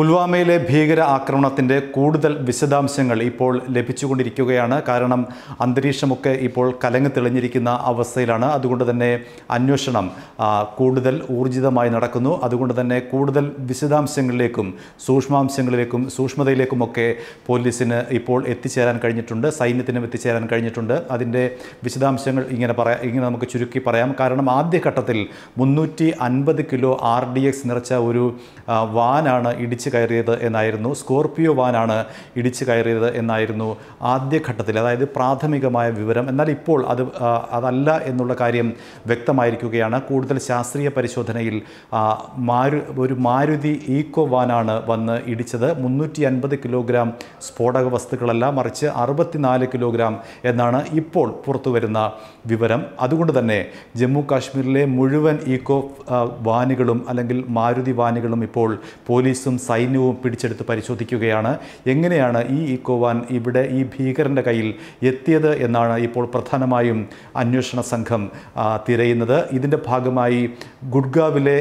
പുൽവാമയിലെ ഭീകര ആക്രമണത്തിൻ്റെ കൂടുതൽ വിശദാംശങ്ങൾ ഇപ്പോൾ ലഭിച്ചുകൊണ്ടിരിക്കുകയാണ് കാരണം അന്തരീക്ഷമൊക്കെ ഇപ്പോൾ കലങ്ങി തെളിഞ്ഞിരിക്കുന്ന അവസ്ഥയിലാണ് അതുകൊണ്ട് തന്നെ അന്വേഷണം കൂടുതൽ ഊർജിതമായി നടക്കുന്നു അതുകൊണ്ട് തന്നെ കൂടുതൽ വിശദാംശങ്ങളിലേക്കും സൂക്ഷ്മാംശങ്ങളിലേക്കും സൂക്ഷ്മതയിലേക്കുമൊക്കെ പോലീസിന് ഇപ്പോൾ എത്തിച്ചേരാൻ കഴിഞ്ഞിട്ടുണ്ട് സൈന്യത്തിനും എത്തിച്ചേരാൻ കഴിഞ്ഞിട്ടുണ്ട് അതിൻ്റെ വിശദാംശങ്ങൾ ഇങ്ങനെ പറയാം ഇങ്ങനെ നമുക്ക് ചുരുക്കി പറയാം കാരണം ആദ്യഘട്ടത്തിൽ മുന്നൂറ്റി അൻപത് കിലോ ആർ ഡി എക്സ് നിറച്ച ഒരു വാനാണ് ഇടിച്ച് ഇടിച്ചു കയറിയത് എന്നായിരുന്നു സ്കോർപിയോ വാനാണ് ഇടിച്ചു കയറിയത് എന്നായിരുന്നു ആദ്യഘട്ടത്തിൽ അതായത് പ്രാഥമികമായ വിവരം എന്നാൽ ഇപ്പോൾ അത് അതല്ല എന്നുള്ള കാര്യം വ്യക്തമായിരിക്കുകയാണ് കൂടുതൽ ശാസ്ത്രീയ പരിശോധനയിൽ മാരു ഒരു മാരുതി ഈക്കോ വാനാണ് വന്ന് ഇടിച്ചത് മുന്നൂറ്റി അൻപത് കിലോഗ്രാം സ്ഫോടക വസ്തുക്കളല്ല മറിച്ച് അറുപത്തിനാല് കിലോഗ്രാം എന്നാണ് ഇപ്പോൾ പുറത്തുവരുന്ന വിവരം അതുകൊണ്ട് തന്നെ ജമ്മു കാശ്മീരിലെ മുഴുവൻ ഈക്കോ വാനുകളും അല്ലെങ്കിൽ മാരുതി വാനുകളും ഇപ്പോൾ പോലീസും സ സൈന്യവും പിടിച്ചെടുത്ത് പരിശോധിക്കുകയാണ് എങ്ങനെയാണ് ഈ ഇക്കോവാൻ ഇവിടെ ഈ ഭീകരൻ്റെ കയ്യിൽ എത്തിയത് എന്നാണ് ഇപ്പോൾ പ്രധാനമായും അന്വേഷണ സംഘം തിരയുന്നത് ഇതിൻ്റെ ഭാഗമായി ഗുഡ്ഗാവിലെ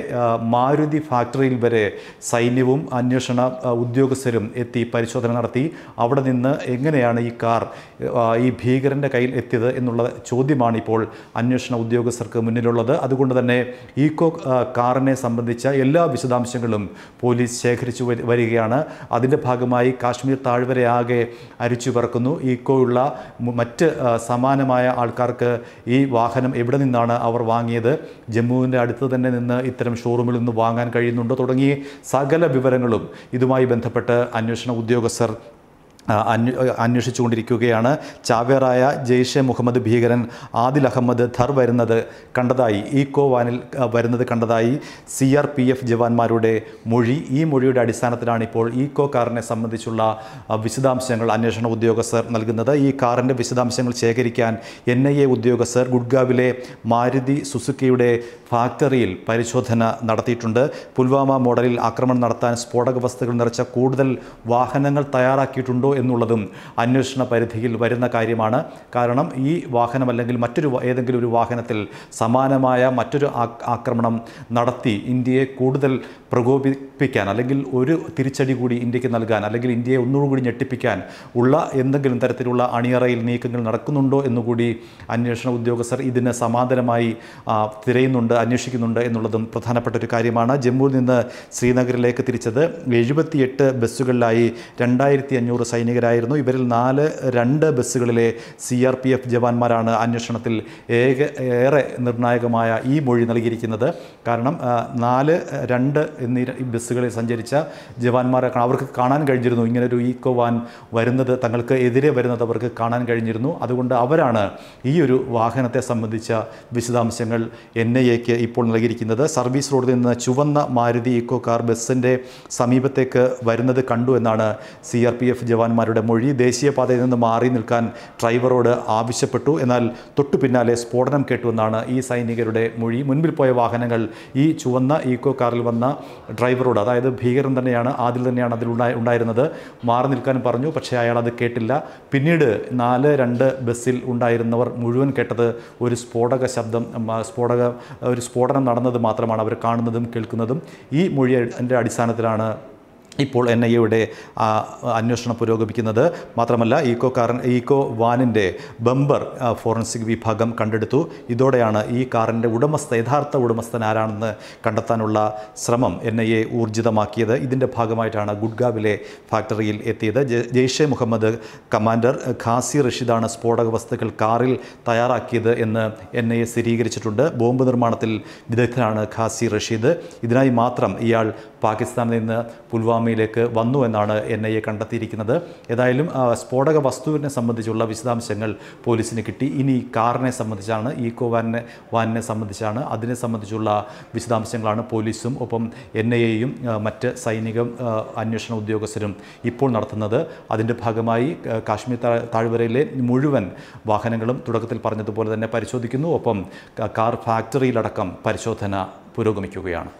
മാരുതി ഫാക്ടറിയിൽ വരെ സൈന്യവും അന്വേഷണ ഉദ്യോഗസ്ഥരും എത്തി പരിശോധന നടത്തി അവിടെ നിന്ന് എങ്ങനെയാണ് ഈ കാർ ഈ ഭീകരൻ്റെ കയ്യിൽ എത്തിയത് എന്നുള്ള ചോദ്യമാണ് ഇപ്പോൾ അന്വേഷണ ഉദ്യോഗസ്ഥർക്ക് മുന്നിലുള്ളത് അതുകൊണ്ട് തന്നെ ഈക്കോ കാറിനെ സംബന്ധിച്ച എല്ലാ വിശദാംശങ്ങളും പോലീസ് ശേഖരിച്ചു വർദ്ധിച്ചു വരികയാണ് അതിൻ്റെ ഭാഗമായി കാശ്മീർ താഴ്വരയാകെ അരിച്ചു പറക്കുന്നു ഈക്കോയുള്ള മറ്റ് സമാനമായ ആൾക്കാർക്ക് ഈ വാഹനം എവിടെ നിന്നാണ് അവർ വാങ്ങിയത് ജമ്മുവിൻ്റെ അടുത്ത് തന്നെ നിന്ന് ഇത്തരം ഷോറൂമിൽ നിന്ന് വാങ്ങാൻ കഴിയുന്നുണ്ടോ തുടങ്ങി സകല വിവരങ്ങളും ഇതുമായി ബന്ധപ്പെട്ട് അന്വേഷണ ഉദ്യോഗസ്ഥർ അന്വേഷിച്ചുകൊണ്ടിരിക്കുകയാണ് ചാവേറായ ജെയ്ഷെ മുഹമ്മദ് ഭീകരൻ ആദിൽ അഹമ്മദ് ധർ വരുന്നത് കണ്ടതായി ഈക്കോ വാനിൽ വരുന്നത് കണ്ടതായി സി ആർ പി എഫ് ജവാന്മാരുടെ മൊഴി ഈ മൊഴിയുടെ അടിസ്ഥാനത്തിലാണ് ഇപ്പോൾ ഈക്കോ കാറിനെ സംബന്ധിച്ചുള്ള വിശദാംശങ്ങൾ അന്വേഷണ ഉദ്യോഗസ്ഥർ നൽകുന്നത് ഈ കാറിൻ്റെ വിശദാംശങ്ങൾ ശേഖരിക്കാൻ എൻ ഐ എ ഉദ്യോഗസ്ഥർ ഗുഡ്ഗാവിലെ മാരുതി സുസുക്കിയുടെ ഫാക്ടറിയിൽ പരിശോധന നടത്തിയിട്ടുണ്ട് പുൽവാമ മോഡലിൽ ആക്രമണം നടത്താൻ സ്ഫോടക വസ്തുക്കൾ നിറച്ച കൂടുതൽ വാഹനങ്ങൾ തയ്യാറാക്കിയിട്ടുണ്ടോ എന്നുള്ളതും അന്വേഷണ പരിധിയിൽ വരുന്ന കാര്യമാണ് കാരണം ഈ വാഹനം അല്ലെങ്കിൽ മറ്റൊരു ഏതെങ്കിലും ഒരു വാഹനത്തിൽ സമാനമായ മറ്റൊരു ആക്രമണം നടത്തി ഇന്ത്യയെ കൂടുതൽ പ്രകോപിപ്പിക്കാൻ അല്ലെങ്കിൽ ഒരു തിരിച്ചടി കൂടി ഇന്ത്യക്ക് നൽകാൻ അല്ലെങ്കിൽ ഇന്ത്യയെ ഒന്നുകൂടി ഞെട്ടിപ്പിക്കാൻ ഉള്ള എന്തെങ്കിലും തരത്തിലുള്ള അണിയറയിൽ നീക്കങ്ങൾ നടക്കുന്നുണ്ടോ എന്നുകൂടി അന്വേഷണ ഉദ്യോഗസ്ഥർ ഇതിന് സമാന്തരമായി തിരയുന്നുണ്ട് അന്വേഷിക്കുന്നുണ്ട് എന്നുള്ളതും പ്രധാനപ്പെട്ട ഒരു കാര്യമാണ് ജമ്മുവിൽ നിന്ന് ശ്രീനഗറിലേക്ക് തിരിച്ചത് എഴുപത്തിയെട്ട് ബസ്സുകളിലായി രണ്ടായിരത്തി അഞ്ഞൂറ് സൈനിക സൈനികരായിരുന്നു ഇവരിൽ നാല് രണ്ട് ബസ്സുകളിലെ സി ആർ പി എഫ് ജവാന്മാരാണ് അന്വേഷണത്തിൽ ഏക ഏറെ നിർണായകമായ ഈ മൊഴി നൽകിയിരിക്കുന്നത് കാരണം നാല് രണ്ട് എന്നീ ബസ്സുകളിൽ സഞ്ചരിച്ച ജവാന്മാരെ അവർക്ക് കാണാൻ കഴിഞ്ഞിരുന്നു ഇങ്ങനൊരു ഈക്കോ വാൻ വരുന്നത് തങ്ങൾക്ക് എതിരെ വരുന്നത് അവർക്ക് കാണാൻ കഴിഞ്ഞിരുന്നു അതുകൊണ്ട് അവരാണ് ഈ ഒരു വാഹനത്തെ സംബന്ധിച്ച വിശദാംശങ്ങൾ എൻ ഐ എക്ക് ഇപ്പോൾ നൽകിയിരിക്കുന്നത് സർവീസ് റോഡിൽ നിന്ന് ചുവന്ന മാരുതി ഈക്കോ കാർ ബസ്സിൻ്റെ സമീപത്തേക്ക് വരുന്നത് കണ്ടു എന്നാണ് സി ആർ പി എഫ് ജവാൻ ജവാന്മാരുടെ മൊഴി ദേശീയപാതയിൽ നിന്ന് മാറി നിൽക്കാൻ ഡ്രൈവറോട് ആവശ്യപ്പെട്ടു എന്നാൽ തൊട്ടു പിന്നാലെ സ്ഫോടനം കേട്ടുവെന്നാണ് ഈ സൈനികരുടെ മൊഴി മുൻപിൽ പോയ വാഹനങ്ങൾ ഈ ചുവന്ന ഈക്കോ കാറിൽ വന്ന ഡ്രൈവറോട് അതായത് ഭീകരൻ തന്നെയാണ് ആദ്യം തന്നെയാണ് അതിൽ ഉണ്ടായിരുന്നത് മാറി നിൽക്കാൻ പറഞ്ഞു പക്ഷേ അയാൾ അത് കേട്ടില്ല പിന്നീട് നാല് രണ്ട് ബസ്സിൽ ഉണ്ടായിരുന്നവർ മുഴുവൻ കേട്ടത് ഒരു സ്ഫോടക ശബ്ദം സ്ഫോടക ഒരു സ്ഫോടനം നടന്നത് മാത്രമാണ് അവർ കാണുന്നതും കേൾക്കുന്നതും ഈ മൊഴി അടിസ്ഥാനത്തിലാണ് ഇപ്പോൾ എൻ ഐ എയുടെ അന്വേഷണം പുരോഗമിക്കുന്നത് മാത്രമല്ല ഈക്കോ കാറിൻ ഈക്കോ വാനിൻ്റെ ബമ്പർ ഫോറൻസിക് വിഭാഗം കണ്ടെടുത്തു ഇതോടെയാണ് ഈ കാറിൻ്റെ ഉടമസ്ഥ യഥാർത്ഥ ഉടമസ്ഥൻ ആരാണെന്ന് കണ്ടെത്താനുള്ള ശ്രമം എൻ ഐ എ ഊർജിതമാക്കിയത് ഇതിൻ്റെ ഭാഗമായിട്ടാണ് ഗുഡ്ഗാവിലെ ഫാക്ടറിയിൽ എത്തിയത് ജെയ്ഷെ മുഹമ്മദ് കമാൻഡർ ഖാസി റഷീദാണ് സ്ഫോടക വസ്തുക്കൾ കാറിൽ തയ്യാറാക്കിയത് എന്ന് എൻ ഐ എ സ്ഥിരീകരിച്ചിട്ടുണ്ട് ബോംബ് നിർമ്മാണത്തിൽ വിദഗ്ധനാണ് ഖാസി റഷീദ് ഇതിനായി മാത്രം ഇയാൾ പാകിസ്ഥാനിൽ നിന്ന് പുൽവാമ ഓർമ്മയിലേക്ക് വന്നു എന്നാണ് എൻ ഐ എ കണ്ടെത്തിയിരിക്കുന്നത് ഏതായാലും സ്ഫോടക വസ്തുവിനെ സംബന്ധിച്ചുള്ള വിശദാംശങ്ങൾ പോലീസിന് കിട്ടി ഇനി കാറിനെ സംബന്ധിച്ചാണ് ഈക്കോ വാനിനെ വാനിനെ സംബന്ധിച്ചാണ് അതിനെ സംബന്ധിച്ചുള്ള വിശദാംശങ്ങളാണ് പോലീസും ഒപ്പം എൻ ഐ എയും മറ്റ് സൈനിക അന്വേഷണ ഉദ്യോഗസ്ഥരും ഇപ്പോൾ നടത്തുന്നത് അതിൻ്റെ ഭാഗമായി കാശ്മീർ താഴ്വരയിലെ മുഴുവൻ വാഹനങ്ങളും തുടക്കത്തിൽ പറഞ്ഞതുപോലെ തന്നെ പരിശോധിക്കുന്നു ഒപ്പം കാർ ഫാക്ടറിയിലടക്കം പരിശോധന പുരോഗമിക്കുകയാണ്